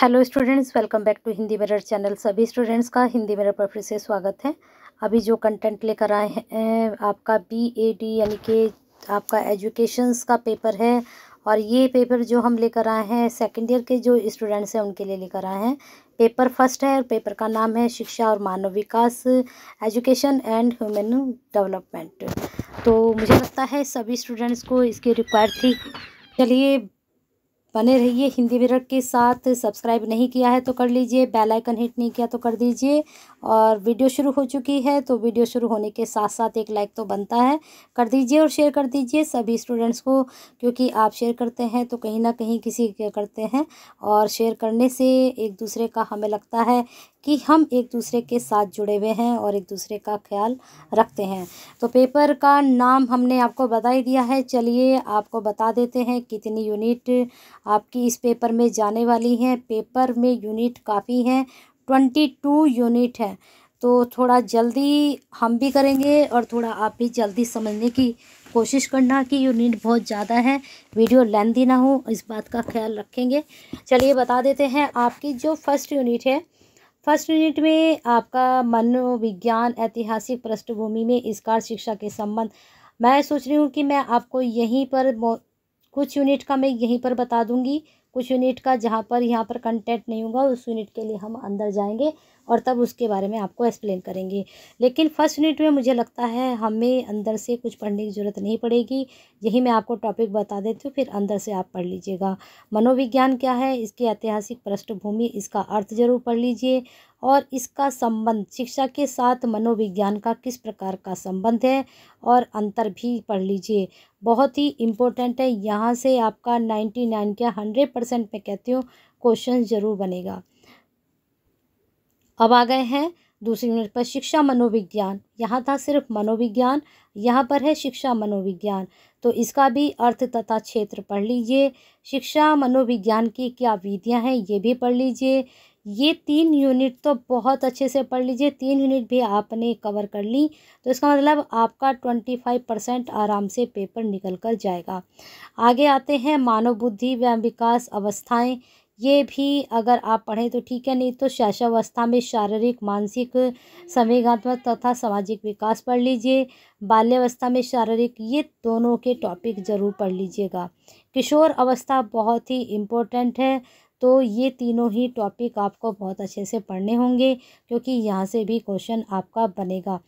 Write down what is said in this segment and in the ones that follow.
hello students welcome back to Hindi mirror channel सभी students का Hindi mirror पर फिर से स्वागत है अभी जो कंटेंट लेकर आए हैं आपका बी ए डी यानी कि आपका एजुकेशंस का पेपर है और ये पेपर जो हम लेकर आए हैं सेकेंड ईयर के जो स्टूडेंट्स हैं उनके लिए लेकर आए हैं पेपर फर्स्ट है और पेपर का नाम है शिक्षा और मानव विकास एजुकेशन एंड ह्यूमन डेवलपमेंट तो मुझे लगता है सभी स्टूडेंट्स को इसकी रिक्वायर थी चलिए बने रहिए हिंदी मिरर के साथ सब्सक्राइब नहीं किया है तो कर लीजिए बेल आइकन हिट नहीं किया तो कर दीजिए और वीडियो शुरू हो चुकी है तो वीडियो शुरू होने के साथ साथ एक लाइक तो बनता है कर दीजिए और शेयर कर दीजिए सभी स्टूडेंट्स को क्योंकि आप शेयर करते हैं तो कहीं ना कहीं किसी करते हैं और शेयर करने से एक दूसरे का हमें लगता है कि हम एक दूसरे के साथ जुड़े हुए हैं और एक दूसरे का ख्याल रखते हैं तो पेपर का नाम हमने आपको बता ही दिया है चलिए आपको बता देते हैं कितनी यूनिट आपकी इस पेपर में जाने वाली हैं पेपर में यूनिट काफ़ी हैं ट्वेंटी टू यूनिट है तो थोड़ा जल्दी हम भी करेंगे और थोड़ा आप भी जल्दी समझने की कोशिश करना कि यूनिट बहुत ज़्यादा है वीडियो लेंदी ना हो इस बात का ख्याल रखेंगे चलिए बता देते हैं आपकी जो फर्स्ट यूनिट है फर्स्ट यूनिट में आपका मनोविज्ञान ऐतिहासिक पृष्ठभूमि में इसकार शिक्षा के संबंध मैं सोच रही हूँ कि मैं आपको यहीं पर कुछ यूनिट का मैं यहीं पर बता दूँगी कुछ यूनिट का जहाँ पर यहाँ पर कंटेंट नहीं होगा उस यूनिट के लिए हम अंदर जाएंगे और तब उसके बारे में आपको एक्सप्लेन करेंगे लेकिन फर्स्ट यूनिट में मुझे लगता है हमें अंदर से कुछ पढ़ने की ज़रूरत नहीं पड़ेगी यही मैं आपको टॉपिक बता देती हूँ फिर अंदर से आप पढ़ लीजिएगा मनोविज्ञान क्या है इसकी ऐतिहासिक पृष्ठभूमि इसका अर्थ जरूर पढ़ लीजिए और इसका संबंध शिक्षा के साथ मनोविज्ञान का किस प्रकार का संबंध है और अंतर भी पढ़ लीजिए बहुत ही इम्पोर्टेंट है यहाँ से आपका नाइन्टी नाइन क्या हंड्रेड परसेंट मैं कहती हूँ क्वेश्चन ज़रूर बनेगा अब आ गए हैं दूसरी यूनिट पर शिक्षा मनोविज्ञान यहाँ था सिर्फ मनोविज्ञान यहाँ पर है शिक्षा मनोविज्ञान तो इसका भी अर्थ तथा क्षेत्र पढ़ लीजिए शिक्षा मनोविज्ञान की क्या विधियाँ हैं ये भी पढ़ लीजिए ये तीन यूनिट तो बहुत अच्छे से पढ़ लीजिए तीन यूनिट भी आपने कवर कर ली तो इसका मतलब आपका ट्वेंटी फाइव परसेंट आराम से पेपर निकल कर जाएगा आगे आते हैं मानव बुद्धि व विकास अवस्थाएं ये भी अगर आप पढ़ें तो ठीक है नहीं तो शैशवावस्था में शारीरिक मानसिक संवेगात्मक तथा सामाजिक विकास पढ़ लीजिए बाल्यावस्था में शारीरिक ये दोनों के टॉपिक ज़रूर पढ़ लीजिएगा किशोर अवस्था बहुत ही इम्पोर्टेंट है तो ये तीनों ही टॉपिक आपको बहुत अच्छे से पढ़ने होंगे क्योंकि यहाँ से भी क्वेश्चन आपका बनेगा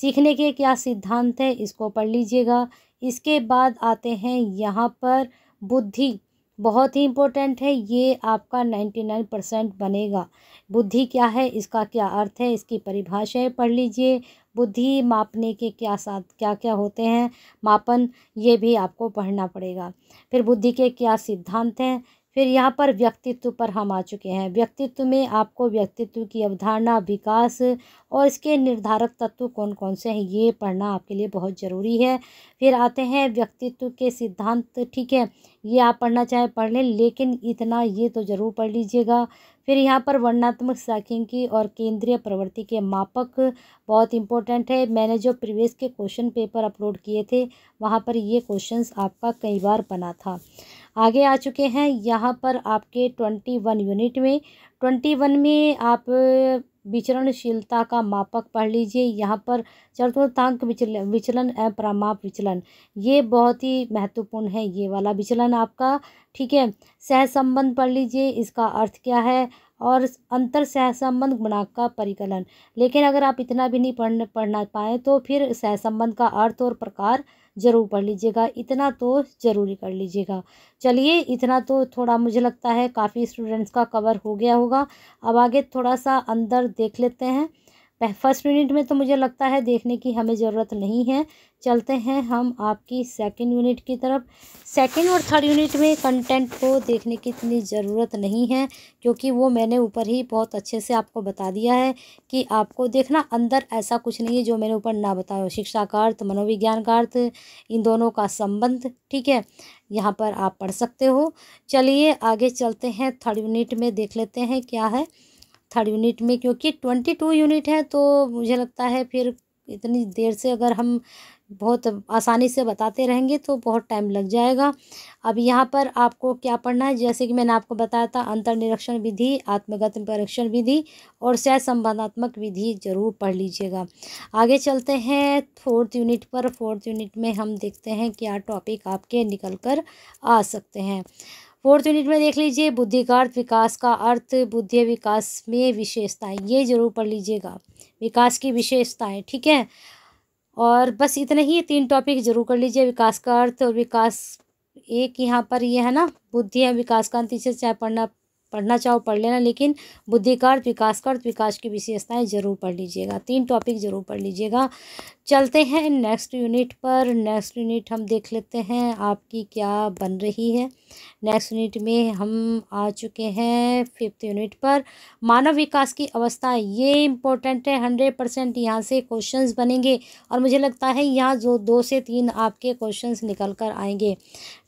सीखने के क्या सिद्धांत है इसको पढ़ लीजिएगा इसके बाद आते हैं यहाँ पर बुद्धि बहुत ही इम्पोर्टेंट है ये आपका नाइन्टी नाइन परसेंट बनेगा बुद्धि क्या है इसका क्या अर्थ है इसकी परिभाषाएं पढ़ लीजिए बुद्धि मापने के क्या साथ क्या क्या होते हैं मापन ये भी आपको पढ़ना पड़ेगा फिर बुद्धि के क्या सिद्धांत हैं फिर यहाँ पर व्यक्तित्व पर हम आ चुके हैं व्यक्तित्व में आपको व्यक्तित्व की अवधारणा विकास और इसके निर्धारक तत्व कौन कौन से हैं ये पढ़ना आपके लिए बहुत ज़रूरी है फिर आते हैं व्यक्तित्व के सिद्धांत ठीक है ये आप पढ़ना चाहें पढ़ लें लेकिन इतना ये तो ज़रूर पढ़ लीजिएगा फिर यहाँ पर वर्णात्मक सांख्यिकी और केंद्रीय प्रवृत्ति के मापक बहुत इंपॉर्टेंट है मैंने जो प्रीवियस के क्वेश्चन पेपर अपलोड किए थे वहाँ पर ये क्वेश्चंस आपका कई बार बना था आगे आ चुके हैं यहाँ पर आपके ट्वेंटी वन यूनिट में ट्वेंटी वन में आप विचरणशीलता का मापक पढ़ लीजिए यहाँ पर चतुर्थांक विचलन विचलन एवं प्रमाप विचलन ये बहुत ही महत्वपूर्ण है ये वाला विचलन आपका ठीक है सहसंबंध पढ़ लीजिए इसका अर्थ क्या है और अंतर सहसंबंध गुणांक का परिकलन लेकिन अगर आप इतना भी नहीं पढ़ पढ़ना पाएँ तो फिर सहसंबंध का अर्थ और प्रकार ज़रूर पढ़ लीजिएगा इतना तो ज़रूरी कर लीजिएगा चलिए इतना तो थोड़ा मुझे लगता है काफ़ी स्टूडेंट्स का कवर हो गया होगा अब आगे थोड़ा सा अंदर देख लेते हैं फर्स्ट यूनिट में तो मुझे लगता है देखने की हमें ज़रूरत नहीं है चलते हैं हम आपकी सेकंड यूनिट की तरफ सेकंड और थर्ड यूनिट में कंटेंट को देखने की इतनी ज़रूरत नहीं है क्योंकि वो मैंने ऊपर ही बहुत अच्छे से आपको बता दिया है कि आपको देखना अंदर ऐसा कुछ नहीं है जो मैंने ऊपर ना बताया हो शिक्षा का अर्थ मनोविज्ञान का अर्थ इन दोनों का संबंध ठीक है यहाँ पर आप पढ़ सकते हो चलिए आगे चलते हैं थर्ड यूनिट में देख लेते हैं क्या है थर्ड यूनिट में क्योंकि ट्वेंटी टू यूनिट है तो मुझे लगता है फिर इतनी देर से अगर हम बहुत आसानी से बताते रहेंगे तो बहुत टाइम लग जाएगा अब यहाँ पर आपको क्या पढ़ना है जैसे कि मैंने आपको बताया था अंतर निरीक्षण विधि आत्मगत परीक्षण विधि और सह संबंधात्मक विधि जरूर पढ़ लीजिएगा आगे चलते हैं फोर्थ यूनिट पर फोर्थ यूनिट में हम देखते हैं क्या टॉपिक आपके निकल कर आ सकते हैं फोर्थ यूनिट में देख लीजिए बुद्धिकार्थ विकास का अर्थ बुद्धि विकास में विशेषताएं ये जरूर पढ़ लीजिएगा विकास की विशेषताएं ठीक है और बस इतना ही तीन टॉपिक जरूर कर लीजिए विकास का अर्थ और विकास एक यहाँ पर ये है ना बुद्धि है विकास का अंत इसे चाहे पढ़ना पढ़ना चाहो पढ़ लेना लेकिन बुद्धि का अर्थ विकास का अर्थ विकास की विशेषताएँ जरूर पढ़ लीजिएगा तीन टॉपिक जरूर पढ़ लीजिएगा चलते हैं नेक्स्ट यूनिट पर नेक्स्ट यूनिट हम देख लेते हैं आपकी क्या बन रही है नेक्स्ट यूनिट में हम आ चुके हैं फिफ्थ यूनिट पर मानव विकास की अवस्था ये इम्पोर्टेंट है हंड्रेड परसेंट यहाँ से क्वेश्चंस बनेंगे और मुझे लगता है यहाँ जो दो से तीन आपके क्वेश्चंस निकल कर आएंगे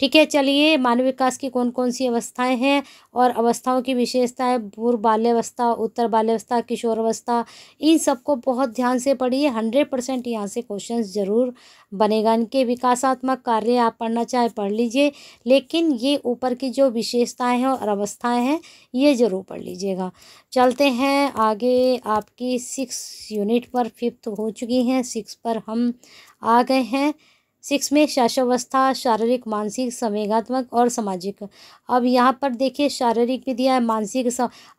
ठीक है चलिए मानव विकास की कौन कौन सी अवस्थाएँ हैं और अवस्थाओं की विशेषता है पूर्व बाल्यावस्था उत्तर बाल्यावस्था किशोरावस्था इन सबको बहुत ध्यान से पढ़िए हंड्रेड परसेंट यहाँ से क्वेश्चन ज़रूर बनेगा इनके विकासात्मक कार्य आप पढ़ना चाहे पढ़ लीजिए लेकिन ये ऊपर की जो विशेषताएं हैं और अवस्थाएं हैं ये ज़रूर पढ़ लीजिएगा चलते हैं आगे आपकी सिक्स यूनिट पर फिफ्थ हो चुकी हैं सिक्स पर हम आ गए हैं सिक्स में शाशावस्था शारीरिक मानसिक संवेगात्मक और सामाजिक अब यहाँ पर देखिए शारीरिक भी दिया है मानसिक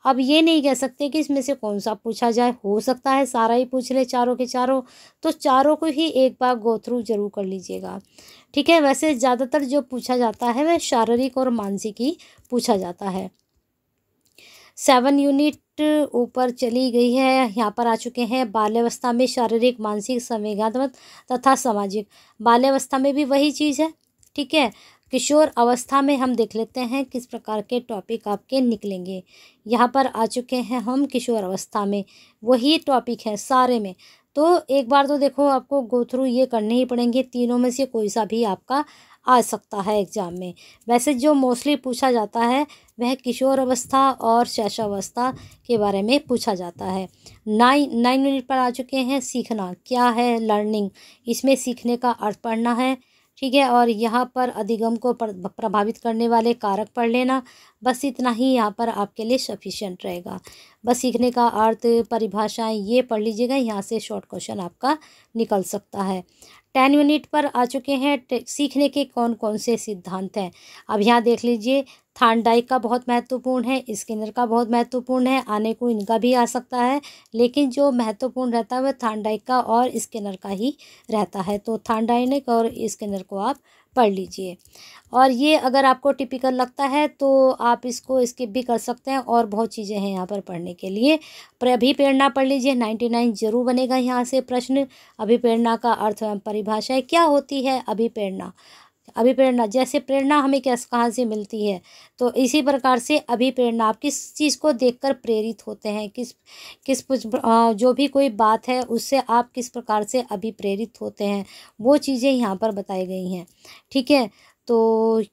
अब ये नहीं कह सकते कि इसमें से कौन सा पूछा जाए हो सकता है सारा ही पूछ ले चारों के चारों तो चारों को ही एक बार गोथ्रू जरूर कर लीजिएगा ठीक है वैसे ज़्यादातर जो पूछा जाता है वह शारीरिक और मानसिक ही पूछा जाता है सेवन यूनिट ऊपर चली गई है यहाँ पर आ चुके हैं बाल्यावस्था में शारीरिक मानसिक संवेगात्मक तथा सामाजिक बाल्यावस्था में भी वही चीज़ है ठीक है किशोर अवस्था में हम देख लेते हैं किस प्रकार के टॉपिक आपके निकलेंगे यहाँ पर आ चुके हैं हम किशोर अवस्था में वही टॉपिक है सारे में तो एक बार तो देखो आपको गो थ्रू ये करने ही पड़ेंगे तीनों में से कोई सा भी आपका आ सकता है एग्ज़ाम में वैसे जो मोस्टली पूछा जाता है वह किशोर अवस्था और शैशावस्था के बारे में पूछा जाता है नाइन नाइन मिनट पर आ चुके हैं सीखना क्या है लर्निंग इसमें सीखने का अर्थ पढ़ना है ठीक है और यहाँ पर अधिगम को प्रभावित करने वाले कारक पढ़ लेना बस इतना ही यहाँ पर आपके लिए सफिशियंट रहेगा बस सीखने का अर्थ परिभाषाएं ये पढ़ लीजिएगा यहाँ से शॉर्ट क्वेश्चन आपका निकल सकता है टेन यूनिट पर आ चुके हैं सीखने के कौन कौन से सिद्धांत हैं अब यहाँ देख लीजिए थानडाइक का बहुत महत्वपूर्ण है स्किनर का बहुत महत्वपूर्ण है आने को इनका भी आ सकता है लेकिन जो महत्वपूर्ण रहता है वह थानडाइक का और स्किनर का ही रहता है तो थानडाइक और स्किनर को आप पढ़ लीजिए और ये अगर आपको टिपिकल लगता है तो आप इसको स्किप भी कर सकते हैं और बहुत चीज़ें हैं यहाँ पर पढ़ने के लिए पर अभी प्रेरणा पढ़ लीजिए नाइन्टी नाइन जरूर बनेगा यहाँ से प्रश्न अभिप्रेरणा का अर्थ एवं परिभाषा क्या होती है अभिप्रेरणा अभिप्रेरणा जैसे प्रेरणा हमें कैसे कहाँ से मिलती है तो इसी प्रकार से अभिप्रेरणा आप किस चीज़ को देखकर प्रेरित होते हैं किस किस कुछ जो भी कोई बात है उससे आप किस प्रकार से अभिप्रेरित होते हैं वो चीज़ें यहाँ पर बताई गई हैं ठीक है तो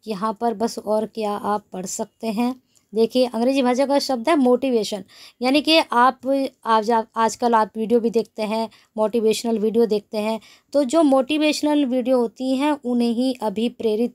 यहाँ पर बस और क्या आप पढ़ सकते हैं देखिए अंग्रेजी भाषा का शब्द है मोटिवेशन यानी कि आप आज आजकल आप वीडियो भी देखते हैं मोटिवेशनल वीडियो देखते हैं तो जो मोटिवेशनल वीडियो होती हैं उन्हें ही अभी प्रेरित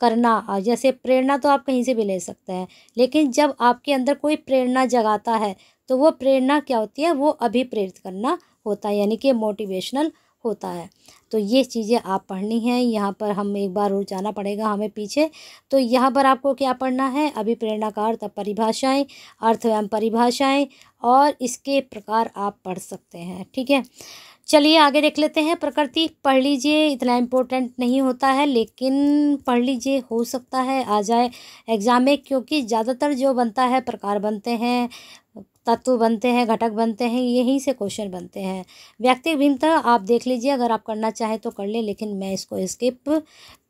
करना जैसे प्रेरणा तो आप कहीं से भी ले सकते हैं लेकिन जब आपके अंदर कोई प्रेरणा जगाता है तो वो प्रेरणा क्या होती है वो अभी प्रेरित करना होता है यानी कि मोटिवेशनल होता है तो ये चीज़ें आप पढ़नी हैं यहाँ पर हम एक बार रोज जाना पड़ेगा हमें पीछे तो यहाँ पर आपको क्या पढ़ना है अभी प्रेरणा का अर्थ परिभाषाएँ अर्थ एवं परिभाषाएँ और इसके प्रकार आप पढ़ सकते हैं ठीक है चलिए आगे देख लेते हैं प्रकृति पढ़ लीजिए इतना इम्पोर्टेंट नहीं होता है लेकिन पढ़ लीजिए हो सकता है आ जाए एग्ज़ाम में क्योंकि ज़्यादातर जो बनता है प्रकार बनते हैं तत्व बनते हैं घटक बनते हैं यहीं से क्वेश्चन बनते हैं व्यक्ति भिन्नता आप देख लीजिए अगर आप करना चाहें तो कर ले, लेकिन मैं इसको स्किप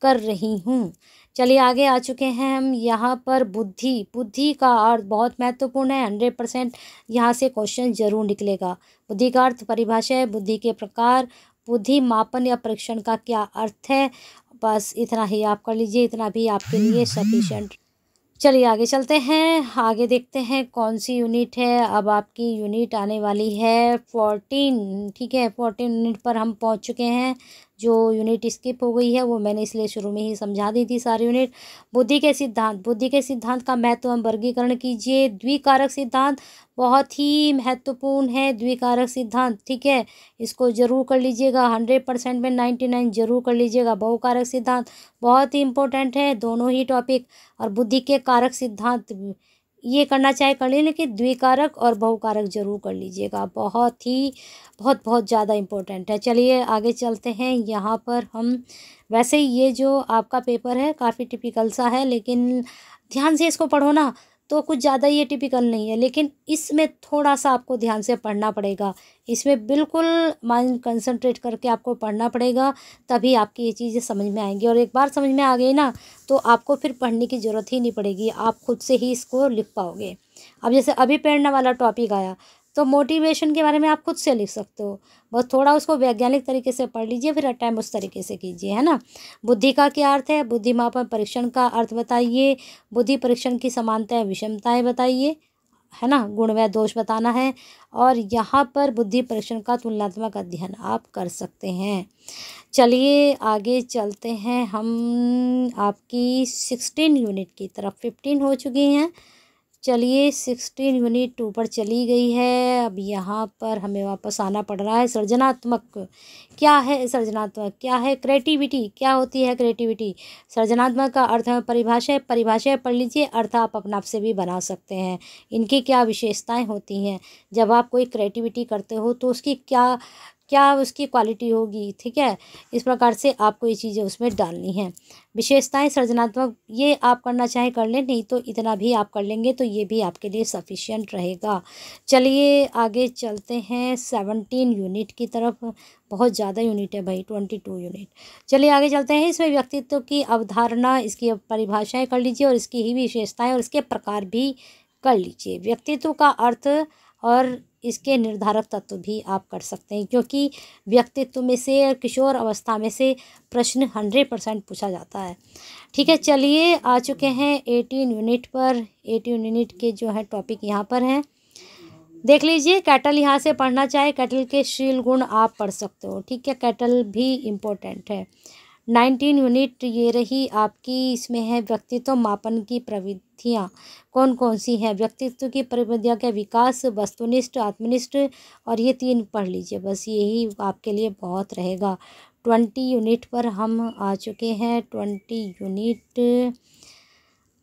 कर रही हूँ चलिए आगे आ चुके हैं हम यहाँ पर बुद्धि बुद्धि का अर्थ बहुत महत्वपूर्ण है हंड्रेड परसेंट यहाँ से क्वेश्चन जरूर निकलेगा बुद्धि का अर्थ परिभाषा है बुद्धि के प्रकार बुद्धि मापन या परीक्षण का क्या अर्थ है बस इतना ही आप कर लीजिए इतना भी आपके लिए सफिशेंट चलिए आगे चलते हैं आगे देखते हैं कौन सी यूनिट है अब आपकी यूनिट आने वाली है फोर्टीन ठीक है फोर्टीन यूनिट पर हम पहुंच चुके हैं जो यूनिट स्किप हो गई है वो मैंने इसलिए शुरू में ही समझा दी थी सारी यूनिट बुद्धि के सिद्धांत बुद्धि के सिद्धांत का महत्व हम वर्गीकरण कीजिए द्विकारक सिद्धांत बहुत ही महत्वपूर्ण है द्विकारक सिद्धांत ठीक है इसको जरूर कर लीजिएगा हंड्रेड परसेंट में नाइन्टी नाइन जरूर कर लीजिएगा बहुकारक सिद्धांत बहुत ही इंपॉर्टेंट है दोनों ही टॉपिक और बुद्धि के कारक सिद्धांत ये करना चाहे कर लें लेकिन द्विकारक और बहुकारक जरूर कर लीजिएगा बहुत ही बहुत बहुत ज़्यादा इम्पोर्टेंट है चलिए आगे चलते हैं यहाँ पर हम वैसे ये जो आपका पेपर है काफ़ी टिपिकल सा है लेकिन ध्यान से इसको पढ़ो ना तो कुछ ज़्यादा ये टिपिकल नहीं है लेकिन इसमें थोड़ा सा आपको ध्यान से पढ़ना पड़ेगा इसमें बिल्कुल माइंड कंसंट्रेट करके आपको पढ़ना पड़ेगा तभी आपकी ये चीज़ें समझ में आएंगी और एक बार समझ में आ गई ना तो आपको फिर पढ़ने की ज़रूरत ही नहीं पड़ेगी आप खुद से ही इसको लिख पाओगे अब जैसे अभी पढ़ने वाला टॉपिक आया तो मोटिवेशन के बारे में आप खुद से लिख सकते हो बस थोड़ा उसको वैज्ञानिक तरीके से पढ़ लीजिए फिर अटैम्प उस तरीके से कीजिए है ना बुद्धि का क्या अर्थ है बुद्धि मापन परीक्षण का अर्थ बताइए बुद्धि परीक्षण की समानताएँ विषमताएँ बताइए है ना गुण व दोष बताना है और यहाँ पर बुद्धि परीक्षण का तुलनात्मक अध्ययन आप कर सकते हैं चलिए आगे चलते हैं हम आपकी सिक्सटीन यूनिट की तरफ फिफ्टीन हो चुकी हैं चलिए सिक्सटीन यूनिट ऊपर चली गई है अब यहाँ पर हमें वापस आना पड़ रहा है सृजनात्मक क्या है सृजनात्मक क्या है क्रिएटिविटी क्या होती है क्रिएटिविटी सृजनात्मक का अर्थ है परिभाषा परिभाषा पढ़ लीजिए अर्थ आप अपने आप से भी बना सकते हैं इनकी क्या विशेषताएं होती हैं जब आप कोई क्रिएटिविटी करते हो तो उसकी क्या क्या उसकी क्वालिटी होगी ठीक है इस प्रकार से आपको ये चीज़ें उसमें डालनी हैं विशेषताएं सृजनात्मक ये आप करना चाहें कर लें नहीं तो इतना भी आप कर लेंगे तो ये भी आपके लिए सफिशियंट रहेगा चलिए आगे चलते हैं सेवनटीन यूनिट की तरफ बहुत ज़्यादा यूनिट है भाई ट्वेंटी टू यूनिट चलिए आगे चलते हैं इसमें व्यक्तित्व की अवधारणा इसकी परिभाषाएँ कर लीजिए और इसकी ही विशेषताएँ और इसके प्रकार भी कर लीजिए व्यक्तित्व का अर्थ और इसके निर्धारक तत्व भी आप कर सकते हैं क्योंकि व्यक्तित्व में से और किशोर अवस्था में से प्रश्न हंड्रेड परसेंट पूछा जाता है ठीक है चलिए आ चुके हैं एटीन यूनिट पर एटीन यूनिट के जो है टॉपिक यहाँ पर हैं देख लीजिए कैटल यहाँ से पढ़ना चाहे कैटल के शील गुण आप पढ़ सकते हो ठीक है कैटल भी इम्पोर्टेंट है नाइनटीन यूनिट ये रही आपकी इसमें है व्यक्तित्व मापन की प्रविधियाँ कौन कौन सी हैं व्यक्तित्व की प्रविधियाँ के विकास वस्तुनिष्ठ आत्मनिष्ठ और ये तीन पढ़ लीजिए बस यही आपके लिए बहुत रहेगा ट्वेंटी यूनिट पर हम आ चुके हैं ट्वेंटी यूनिट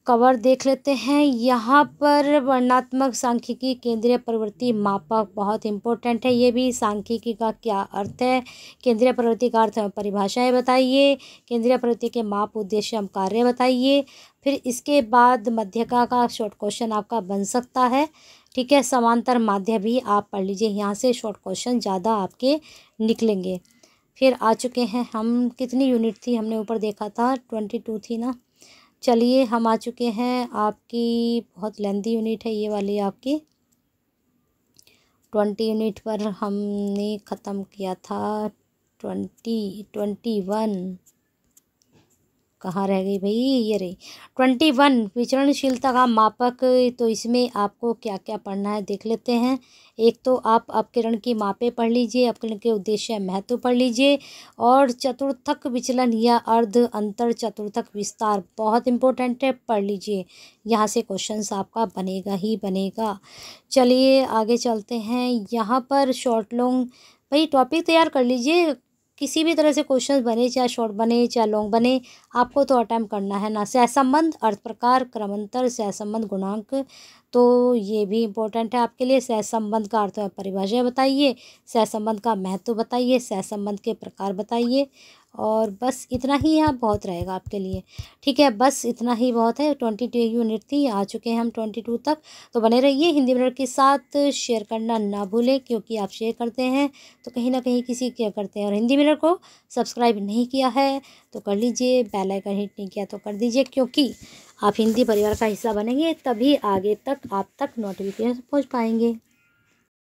कवर देख लेते हैं यहाँ पर वर्णात्मक सांख्यिकी केंद्रीय प्रवृत्ति मापक बहुत इंपॉर्टेंट है ये भी सांख्यिकी का क्या अर्थ है केंद्रीय प्रवृत्ति का अर्थ परिभाषाएं बताइए केंद्रीय प्रवृत्ति के माप उद्देश्य हम कार्य बताइए फिर इसके बाद मध्यका का शॉर्ट क्वेश्चन आपका बन सकता है ठीक है समांतर माध्य भी आप पढ़ लीजिए यहाँ से शॉर्ट क्वेश्चन ज़्यादा आपके निकलेंगे फिर आ चुके हैं हम कितनी यूनिट थी हमने ऊपर देखा था ट्वेंटी टू थी ना चलिए हम आ चुके हैं आपकी बहुत लेंदी यूनिट है ये वाली आपकी ट्वेंटी यूनिट पर हमने ख़त्म किया था ट्वेंटी ट्वेंटी वन कहाँ रह गई भाई ये रही ट्वेंटी वन विचरणशीलता का मापक तो इसमें आपको क्या क्या पढ़ना है देख लेते हैं एक तो आप अपकिरण की मापे पढ़ लीजिए अपकिरण के उद्देश्य महत्व पढ़ लीजिए और चतुर्थक विचलन या अर्ध अंतर चतुर्थक विस्तार बहुत इंपॉर्टेंट है पढ़ लीजिए यहाँ से क्वेश्चन आपका बनेगा ही बनेगा चलिए आगे चलते हैं यहाँ पर शॉर्ट लॉन्ग भाई टॉपिक तैयार कर लीजिए किसी भी तरह से क्वेश्चन बने चाहे शॉर्ट बने चाहे लॉन्ग बने आपको तो अटैम्प करना है ना सहसंबंध अर्थ प्रकार क्रमांतर सहसंबंध गुणांक तो ये भी इम्पोर्टेंट है आपके लिए सहसंबंध का अर्थ परिभाषा बताइए सहसंबंध का महत्व बताइए सहसंबंध के प्रकार बताइए और बस इतना ही यहाँ बहुत रहेगा आपके लिए ठीक है बस इतना ही बहुत है ट्वेंटी टू यूनिट थी आ चुके हैं हम ट्वेंटी टू तक तो बने रहिए हिंदी मिनट के साथ शेयर करना ना भूलें क्योंकि आप शेयर करते हैं तो कहीं ना कहीं किसी क्या करते हैं और हिंदी मिनट को सब्सक्राइब नहीं किया है तो कर लीजिए बेल आइकन हिट नहीं किया तो कर दीजिए क्योंकि आप हिंदी परिवार का हिस्सा बनेंगे तभी आगे तक आप तक नोटिफिकेशन पहुँच पाएंगे